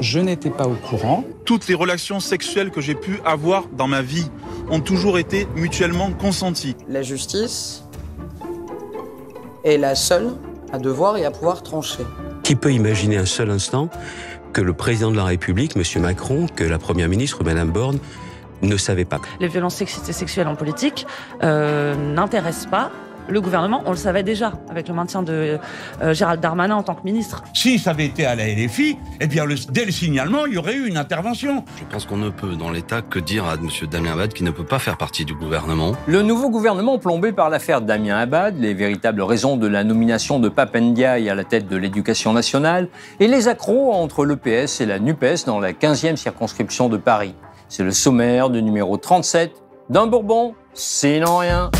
Je n'étais pas au courant. Toutes les relations sexuelles que j'ai pu avoir dans ma vie ont toujours été mutuellement consenties. La justice est la seule à devoir et à pouvoir trancher. Qui peut imaginer un seul instant que le président de la République, M. Macron, que la Première ministre, Mme Borne, ne savait pas Les violences sexuelles en politique euh, n'intéressent pas le gouvernement, on le savait déjà, avec le maintien de euh, Gérald Darmanin en tant que ministre. Si ça avait été à la LFI, eh bien, dès le signalement, il y aurait eu une intervention. Je pense qu'on ne peut, dans l'État, que dire à M. Damien Abad qu'il ne peut pas faire partie du gouvernement. Le nouveau gouvernement, plombé par l'affaire Damien Abad, les véritables raisons de la nomination de Papendiaï à la tête de l'éducation nationale, et les accros entre l'EPS et la NUPES dans la 15e circonscription de Paris. C'est le sommaire du numéro 37 d'un Bourbon, c'est rien.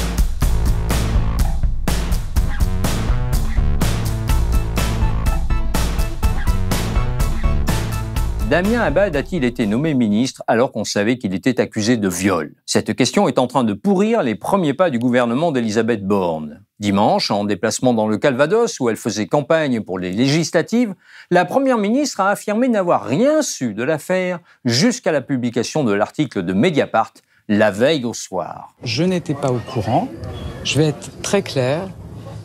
Damien Abad a-t-il été nommé ministre alors qu'on savait qu'il était accusé de viol Cette question est en train de pourrir les premiers pas du gouvernement d'Elisabeth Borne. Dimanche, en déplacement dans le Calvados où elle faisait campagne pour les législatives, la Première ministre a affirmé n'avoir rien su de l'affaire jusqu'à la publication de l'article de Mediapart la veille au soir. Je n'étais pas au courant. Je vais être très clair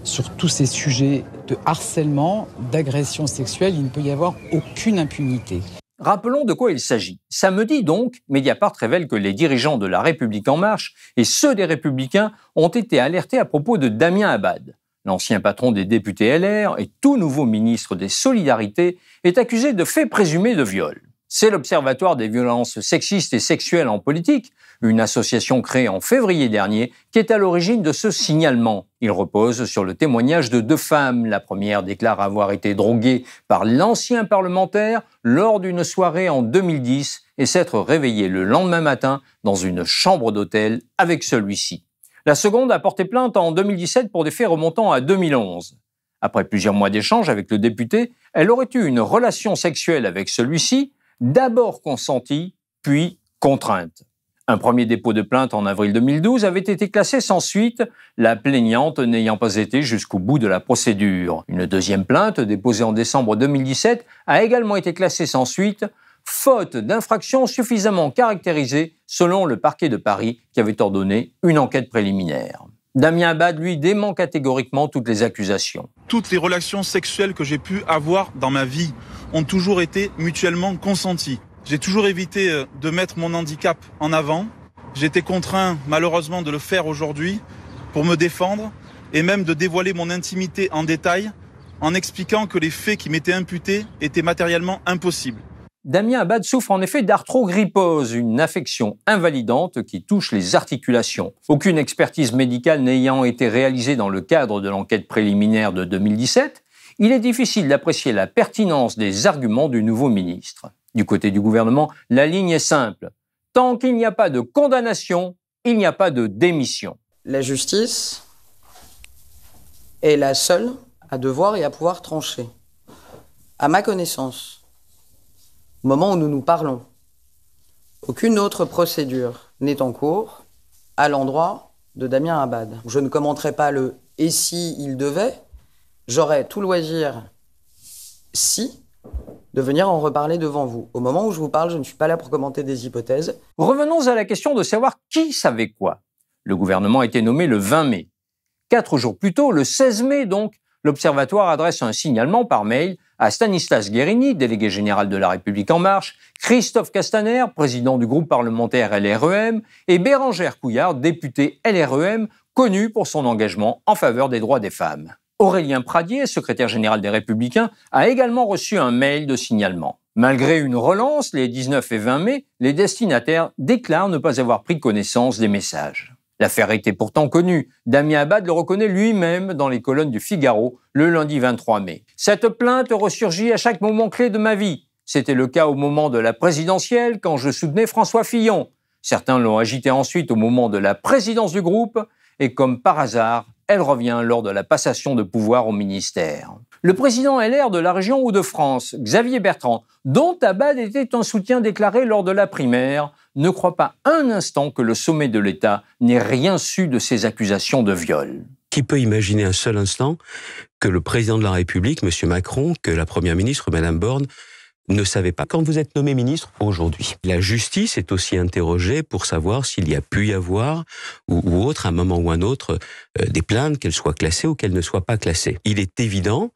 sur tous ces sujets de harcèlement, d'agression sexuelle. Il ne peut y avoir aucune impunité. Rappelons de quoi il s'agit. Samedi donc, Mediapart révèle que les dirigeants de La République en marche et ceux des Républicains ont été alertés à propos de Damien Abad. L'ancien patron des députés LR et tout nouveau ministre des Solidarités est accusé de faits présumés de viol c'est l'Observatoire des violences sexistes et sexuelles en politique, une association créée en février dernier qui est à l'origine de ce signalement. Il repose sur le témoignage de deux femmes. La première déclare avoir été droguée par l'ancien parlementaire lors d'une soirée en 2010 et s'être réveillée le lendemain matin dans une chambre d'hôtel avec celui-ci. La seconde a porté plainte en 2017 pour des faits remontant à 2011. Après plusieurs mois d'échanges avec le député, elle aurait eu une relation sexuelle avec celui-ci d'abord consentie, puis contrainte. Un premier dépôt de plainte en avril 2012 avait été classé sans suite, la plaignante n'ayant pas été jusqu'au bout de la procédure. Une deuxième plainte, déposée en décembre 2017, a également été classée sans suite, faute d'infraction suffisamment caractérisée selon le parquet de Paris qui avait ordonné une enquête préliminaire. Damien Abad, lui, dément catégoriquement toutes les accusations. Toutes les relations sexuelles que j'ai pu avoir dans ma vie ont toujours été mutuellement consenties. J'ai toujours évité euh, de mettre mon handicap en avant. J'étais contraint, malheureusement, de le faire aujourd'hui pour me défendre et même de dévoiler mon intimité en détail en expliquant que les faits qui m'étaient imputés étaient matériellement impossibles. Damien Abad souffre en effet d'arthrogrypose, une affection invalidante qui touche les articulations. Aucune expertise médicale n'ayant été réalisée dans le cadre de l'enquête préliminaire de 2017, il est difficile d'apprécier la pertinence des arguments du nouveau ministre. Du côté du gouvernement, la ligne est simple. Tant qu'il n'y a pas de condamnation, il n'y a pas de démission. La justice est la seule à devoir et à pouvoir trancher. À ma connaissance, au moment où nous nous parlons. Aucune autre procédure n'est en cours à l'endroit de Damien Abad. Je ne commenterai pas le et si il devait, j'aurais tout loisir, si, de venir en reparler devant vous. Au moment où je vous parle, je ne suis pas là pour commenter des hypothèses. Revenons à la question de savoir qui savait quoi. Le gouvernement a été nommé le 20 mai. Quatre jours plus tôt, le 16 mai donc, l'Observatoire adresse un signalement par mail à Stanislas Guérini, délégué général de La République En Marche, Christophe Castaner, président du groupe parlementaire LREM, et Bérangère Couillard, députée LREM, connu pour son engagement en faveur des droits des femmes. Aurélien Pradier, secrétaire général des Républicains, a également reçu un mail de signalement. Malgré une relance, les 19 et 20 mai, les destinataires déclarent ne pas avoir pris connaissance des messages. L'affaire était pourtant connue. Damien Abad le reconnaît lui-même dans les colonnes du Figaro le lundi 23 mai. Cette plainte ressurgit à chaque moment clé de ma vie. C'était le cas au moment de la présidentielle quand je soutenais François Fillon. Certains l'ont agitée ensuite au moment de la présidence du groupe et comme par hasard, elle revient lors de la passation de pouvoir au ministère. Le président LR de la région Hauts-de-France, Xavier Bertrand, dont Abad était un soutien déclaré lors de la primaire, ne croit pas un instant que le sommet de l'État n'ait rien su de ces accusations de viol. Qui peut imaginer un seul instant que le président de la République, M. Macron, que la Première ministre, Mme Borne, ne savait pas. Quand vous êtes nommé ministre aujourd'hui, la justice est aussi interrogée pour savoir s'il y a pu y avoir ou, autre, à un moment ou un autre, euh, des plaintes, qu'elles soient classées ou qu'elles ne soient pas classées. Il est évident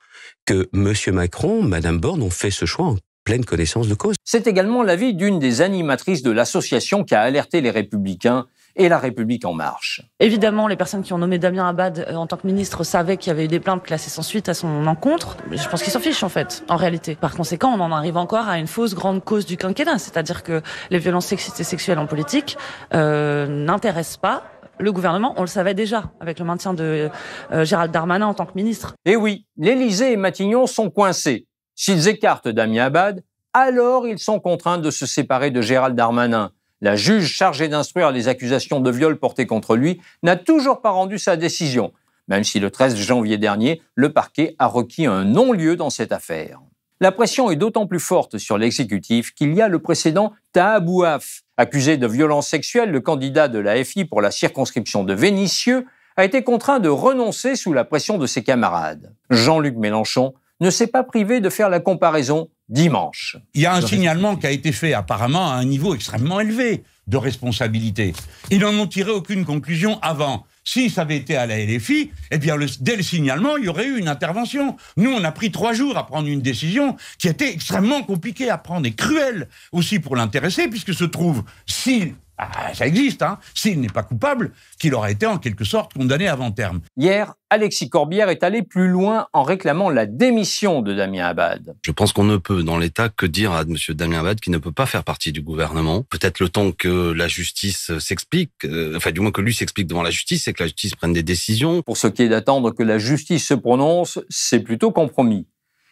que M. Macron, Mme Borne ont fait ce choix en pleine connaissance de cause. C'est également l'avis d'une des animatrices de l'association qui a alerté les républicains et La République en marche. Évidemment, les personnes qui ont nommé Damien Abad euh, en tant que ministre savaient qu'il y avait eu des plaintes classées sans suite à son encontre. Je pense qu'ils s'en fichent en fait, en réalité. Par conséquent, on en arrive encore à une fausse grande cause du quinquennat, c'est-à-dire que les violences sexistes et sexuelles en politique euh, n'intéressent pas le gouvernement, on le savait déjà, avec le maintien de euh, Gérald Darmanin en tant que ministre. Et eh oui, l'Élysée et Matignon sont coincés. S'ils écartent Damien Abad, alors ils sont contraints de se séparer de Gérald Darmanin. La juge chargée d'instruire les accusations de viol portées contre lui n'a toujours pas rendu sa décision, même si le 13 janvier dernier, le parquet a requis un non-lieu dans cette affaire. La pression est d'autant plus forte sur l'exécutif qu'il y a le précédent Tahabouaf. Accusé de violence sexuelle, le candidat de la FI pour la circonscription de Vénissieux a été contraint de renoncer sous la pression de ses camarades. Jean-Luc Mélenchon ne s'est pas privé de faire la comparaison dimanche. Il y a un signalement qui a été fait apparemment à un niveau extrêmement élevé de responsabilité. Ils n'en ont tiré aucune conclusion avant. Si ça avait été à la LFI, eh bien, dès le signalement, il y aurait eu une intervention. Nous, on a pris trois jours à prendre une décision qui était extrêmement compliquée à prendre et cruelle aussi pour l'intéressé, puisque se trouve, si ah, ça existe, hein. S'il n'est pas coupable, qu'il aura été en quelque sorte condamné avant terme. Hier, Alexis Corbière est allé plus loin en réclamant la démission de Damien Abad. Je pense qu'on ne peut, dans l'État, que dire à M. Damien Abad qu'il ne peut pas faire partie du gouvernement. Peut-être le temps que la justice s'explique, euh, enfin, du moins que lui s'explique devant la justice et que la justice prenne des décisions. Pour ce qui est d'attendre que la justice se prononce, c'est plutôt compromis.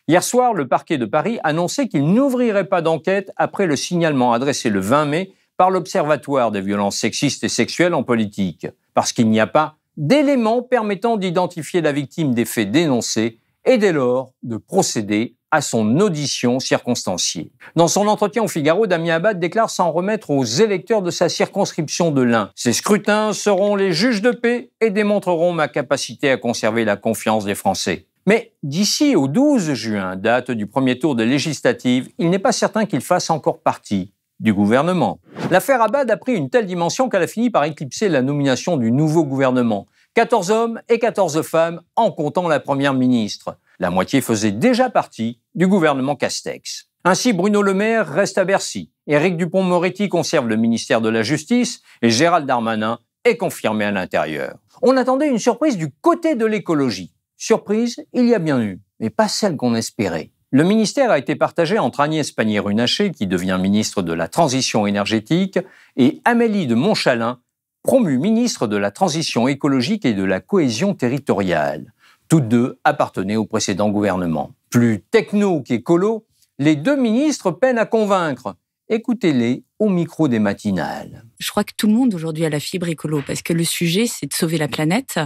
Hier soir, le parquet de Paris annonçait qu'il n'ouvrirait pas d'enquête après le signalement adressé le 20 mai par l'Observatoire des violences sexistes et sexuelles en politique, parce qu'il n'y a pas d'éléments permettant d'identifier la victime des faits dénoncés et dès lors de procéder à son audition circonstanciée. Dans son entretien au Figaro, Damien Abad déclare s'en remettre aux électeurs de sa circonscription de l'Ain. Ces scrutins seront les juges de paix et démontreront ma capacité à conserver la confiance des Français. Mais d'ici au 12 juin, date du premier tour des législatives, il n'est pas certain qu'il fasse encore partie du gouvernement. L'affaire Abad a pris une telle dimension qu'elle a fini par éclipser la nomination du nouveau gouvernement. 14 hommes et 14 femmes en comptant la première ministre. La moitié faisait déjà partie du gouvernement Castex. Ainsi, Bruno Le Maire reste à Bercy, Éric Dupont-Moretti conserve le ministère de la Justice et Gérald Darmanin est confirmé à l'intérieur. On attendait une surprise du côté de l'écologie. Surprise, il y a bien eu, mais pas celle qu'on espérait. Le ministère a été partagé entre Agnès Pannier-Runacher, qui devient ministre de la Transition énergétique, et Amélie de Montchalin, promue ministre de la Transition écologique et de la Cohésion territoriale. Toutes deux appartenaient au précédent gouvernement. Plus techno qu'écolo, les deux ministres peinent à convaincre. Écoutez-les au micro des matinales. Je crois que tout le monde aujourd'hui a la fibre écolo parce que le sujet c'est de sauver la planète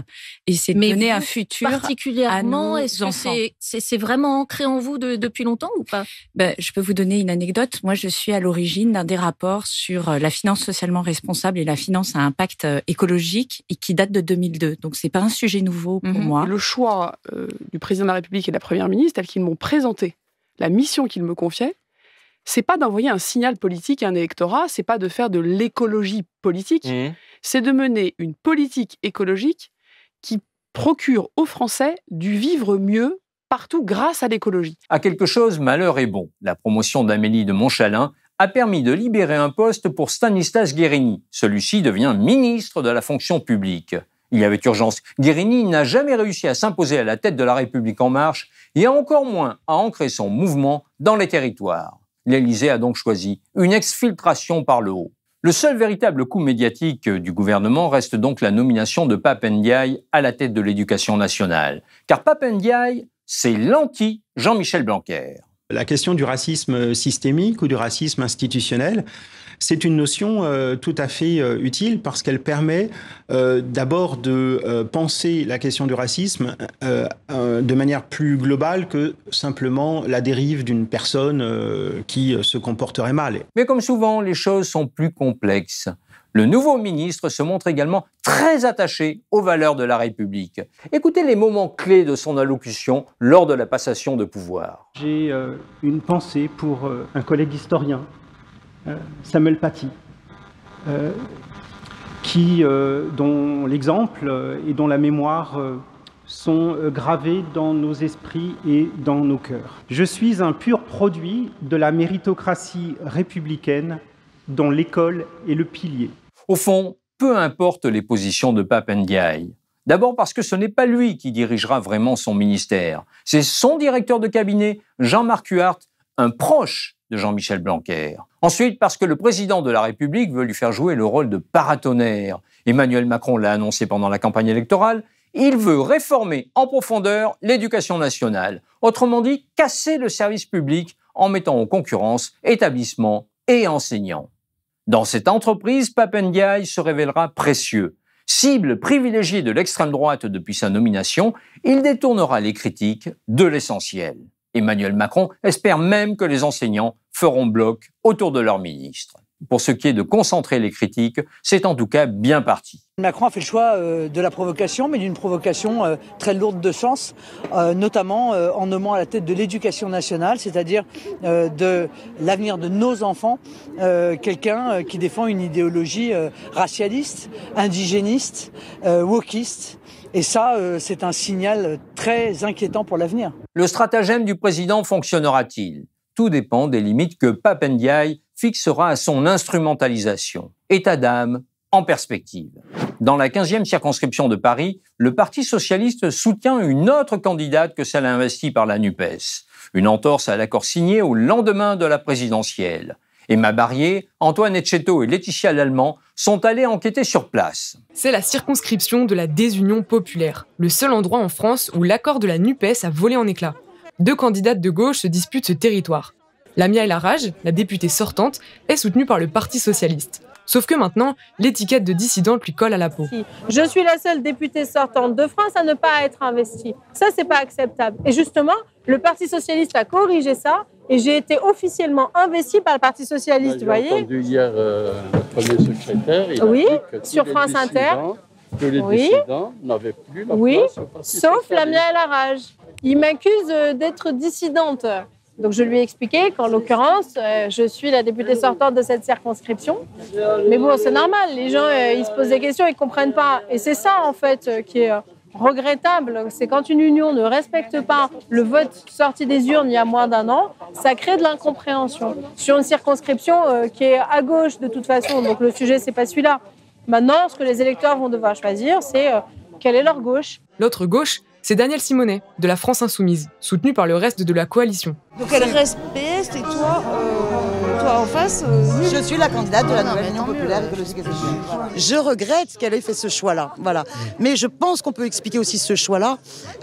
et c'est de donner un futur particulièrement à nos enfants. C'est vraiment ancré en vous depuis longtemps ou pas ben, Je peux vous donner une anecdote. Moi, je suis à l'origine d'un des rapports sur euh, la finance socialement responsable et la finance à impact euh, écologique et qui date de 2002. Donc, c'est pas un sujet nouveau pour mhm. moi. Le choix euh, du président de la République et de la première ministre, tel qu'ils m'ont présenté la mission qu'ils me confiaient, c'est pas d'envoyer un signal politique à un électorat, c'est pas de faire de l'écologie politique, mmh. c'est de mener une politique écologique qui procure aux Français du vivre mieux partout grâce à l'écologie. À quelque chose, malheur est bon. La promotion d'Amélie de Montchalin a permis de libérer un poste pour Stanislas Guérini. Celui-ci devient ministre de la fonction publique. Il y avait urgence. Guérini n'a jamais réussi à s'imposer à la tête de la République en marche et a encore moins à ancrer son mouvement dans les territoires l'Élysée a donc choisi une exfiltration par le haut. Le seul véritable coup médiatique euh, du gouvernement reste donc la nomination de Pape Ndiaye à la tête de l'éducation nationale. Car Pape Ndiaye, c'est l'anti Jean-Michel Blanquer. La question du racisme systémique ou du racisme institutionnel, c'est une notion euh, tout à fait euh, utile parce qu'elle permet euh, d'abord de penser la question du racisme de manière plus globale que simplement la dérive d'une personne qui se comporterait mal. Mais comme souvent, les choses sont plus complexes. Le nouveau ministre se montre également très attaché aux valeurs de la République. Écoutez les moments clés de son allocution lors de la passation de pouvoir. J'ai euh, une pensée pour euh, un collègue historien, euh, Samuel Paty, qui, dont l'exemple et dont la mémoire sont gravés dans nos esprits et dans nos cœurs. Je suis un pur produit de la méritocratie républicaine dont l'école est le pilier. Au fond, peu importe les positions de Pape Ndiaye. D'abord parce que ce n'est pas lui qui dirigera vraiment son ministère. C'est son directeur de cabinet, Jean-Marc Huart, un proche de Jean-Michel Blanquer. Ensuite, parce que le président de la République veut lui faire jouer le rôle de paratonnerre. Emmanuel Macron l'a annoncé pendant la campagne électorale. Il veut réformer en profondeur l'éducation nationale. Autrement dit, casser le service public en mettant en concurrence établissements et enseignants. Dans cette entreprise, Papendiaï se révélera précieux. Cible privilégiée de l'extrême droite depuis sa nomination, il détournera les critiques de l'essentiel. Emmanuel Macron espère même que les enseignants feront bloc autour de leur ministre pour ce qui est de concentrer les critiques, c'est en tout cas bien parti. Macron a fait le choix euh, de la provocation, mais d'une provocation euh, très lourde de sens, euh, notamment en nommant à la tête de l'éducation nationale, c'est-à-dire de l'avenir de nos enfants, quelqu'un qui défend une idéologie racialiste, indigéniste, wokiste. Et ça, c'est un signal très inquiétant pour l'avenir. Le stratagème du président fonctionnera-t-il tout dépend des limites que Papendiaï fixera à son instrumentalisation. État d'âme en perspective. Dans la 15e circonscription de Paris, le Parti socialiste soutient une autre candidate que celle investie par la NUPES. Une entorse à l'accord signé au lendemain de la présidentielle. Emma Barrier, Antoine Etcheto et Laetitia Lallemand sont allés enquêter sur place. C'est la circonscription de la désunion populaire, le seul endroit en France où l'accord de la NUPES a volé en éclats. Deux candidates de gauche se disputent ce territoire. Lamia El larage, la députée sortante, est soutenue par le Parti socialiste. Sauf que maintenant, l'étiquette de dissidente lui colle à la peau. Je suis la seule députée sortante de France à ne pas être investie. Ça, c'est pas acceptable. Et justement, le Parti socialiste a corrigé ça et j'ai été officiellement investie par le Parti socialiste. Vous voyez hier euh, premier secrétaire. oui, sur France Inter. Que les oui, n'avaient plus la oui, place au Parti sauf et il m'accuse euh, d'être dissidente. Donc je lui ai expliqué qu'en l'occurrence, euh, je suis la députée sortante de cette circonscription. Mais bon, c'est normal, les gens, euh, ils se posent des questions, ils ne comprennent pas. Et c'est ça, en fait, qui est regrettable. C'est quand une union ne respecte pas le vote sorti des urnes il y a moins d'un an, ça crée de l'incompréhension. Sur une circonscription qui est à gauche, de toute façon, donc le sujet, c'est pas celui-là. Maintenant, ce que les électeurs vont devoir choisir, c'est quelle est leur gauche. L'autre gauche, c'est Daniel Simonet, de la France Insoumise, soutenu par le reste de la coalition. Donc elle reste PS et toi, euh, toi en face euh, Je suis la candidate de la nouvelle union populaire hein. Je regrette qu'elle ait fait ce choix-là, voilà. Mm. Mais je pense qu'on peut expliquer aussi ce choix-là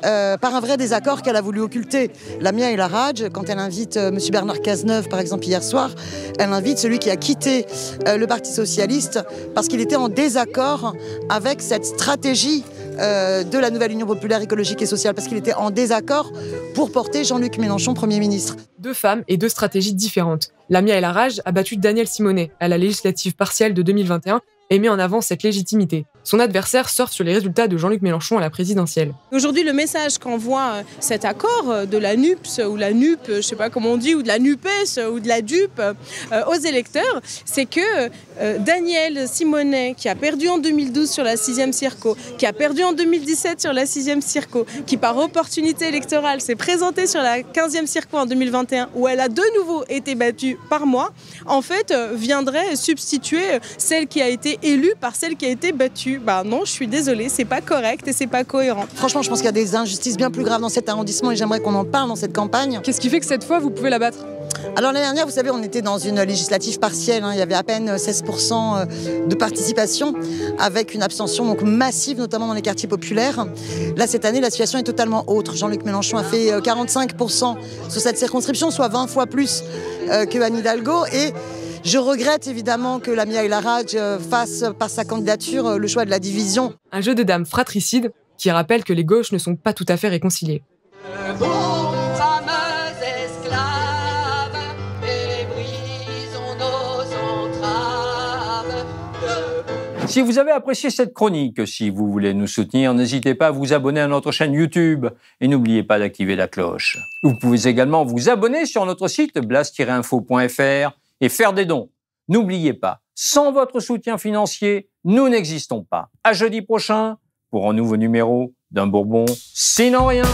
euh, par un vrai désaccord qu'elle a voulu occulter. La mienne et la rage, quand elle invite M. Bernard Cazeneuve, par exemple, hier soir, elle invite celui qui a quitté le Parti Socialiste parce qu'il était en désaccord avec cette stratégie euh, de la nouvelle Union populaire écologique et sociale parce qu'il était en désaccord pour porter Jean-Luc Mélenchon Premier ministre. Deux femmes et deux stratégies différentes. Lamia la rage, a battu Daniel Simonet à la législative partielle de 2021 et met en avant cette légitimité son adversaire sort sur les résultats de Jean-Luc Mélenchon à la présidentielle. Aujourd'hui, le message qu'envoie euh, cet accord euh, de la NUPS euh, ou la NUP, je sais pas comment on dit, ou de la NUPES ou de la dupe aux électeurs, c'est que Danielle Daniel Simonet, qui a perdu en 2012 sur la 6e circo, qui a perdu en 2017 sur la 6e circo, qui par opportunité électorale s'est présentée sur la 15e circo en 2021, où elle a de nouveau été battue par moi, en fait, viendrait substituer celle qui a été élue par celle qui a été battue. Bah non, je suis désolée, c'est pas correct et c'est pas cohérent. Franchement, je pense qu'il y a des injustices bien plus graves dans cet arrondissement et j'aimerais qu'on en parle dans cette campagne. Qu'est-ce qui fait que cette fois, vous pouvez la battre alors l'année dernière, vous savez, on était dans une législative partielle. Hein. il y avait à peine 16% euh, de participation, avec une abstention donc massive, notamment dans les quartiers populaires. Là, cette année, la situation est totalement autre. Jean-Luc Mélenchon a fait 45% euh, sur cette circonscription, soit 20 fois plus euh, que Anne Hidalgo. Et je regrette évidemment que Lamia la euh, fasse par sa candidature euh, le choix de la division. Un jeu de dames fratricide qui rappelle que les gauches ne sont pas tout à fait réconciliées. Si vous avez apprécié cette chronique, si vous voulez nous soutenir, n'hésitez pas à vous abonner à notre chaîne YouTube et n'oubliez pas d'activer la cloche. Vous pouvez également vous abonner sur notre site blast-info.fr et faire des dons. N'oubliez pas, sans votre soutien financier, nous n'existons pas. À jeudi prochain pour un nouveau numéro d'un Bourbon sinon rien.